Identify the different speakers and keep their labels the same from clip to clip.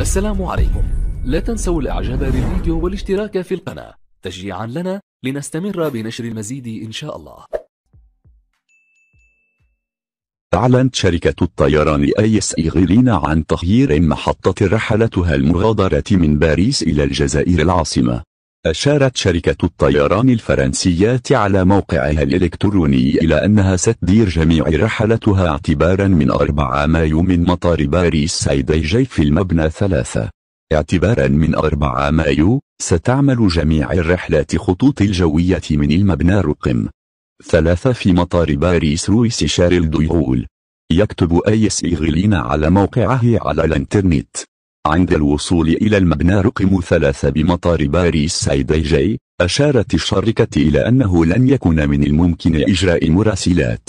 Speaker 1: السلام عليكم لا تنسوا الاعجاب بالفيديو والاشتراك في القناة تشجيعا لنا لنستمر بنشر المزيد إن شاء الله
Speaker 2: أعلنت شركة الطيران أي إيغيلين عن تغيير محطة رحلتها المغادرة من باريس إلى الجزائر العاصمة أشارت شركة الطيران الفرنسية على موقعها الإلكتروني إلى أنها ستدير جميع رحلتها اعتبارا من 4 مايو من مطار باريس جي في المبنى ثلاثة اعتبارا من 4 مايو ستعمل جميع الرحلات خطوط الجوية من المبنى رقم ثلاثة في مطار باريس رويس شارل دويغول يكتب أي سيغلين على موقعه على الانترنت عند الوصول إلى المبنى رقم ثلاثة بمطار باريس جي أشارت الشركة إلى أنه لن يكون من الممكن إجراء مراسلات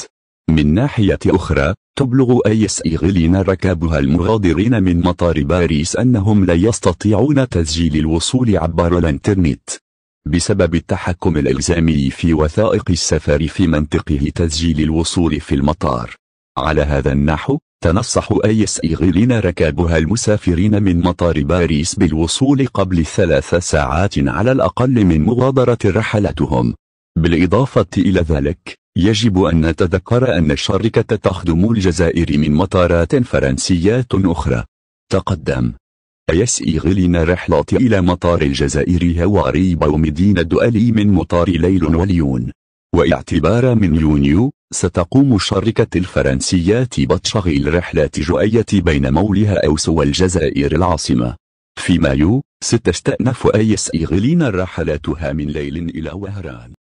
Speaker 2: من ناحية أخرى تبلغ أي سيغلين ركابها المغادرين من مطار باريس أنهم لا يستطيعون تسجيل الوصول عبر الانترنت بسبب التحكم الإلزامي في وثائق السفر في منطقه تسجيل الوصول في المطار على هذا النحو تنصح أي يستيغلن ركابها المسافرين من مطار باريس بالوصول قبل ثلاث ساعات على الأقل من مغادرة رحلتهم بالإضافة إلى ذلك يجب أن نتذكر أن الشركة تخدم الجزائر من مطارات فرنسيات أخرى تقدم يسئغلن رحلة إلى مطار الجزائر هواري بومدينة دؤلي من مطار ليل وليون واعتبار من يونيو ستقوم الشركة الفرنسية بتشغيل رحلات جؤية بين مولها أوس والجزائر
Speaker 1: العاصمة. في مايو، ستستأنف أي سيغلين رحلاتها من ليل إلى وهران.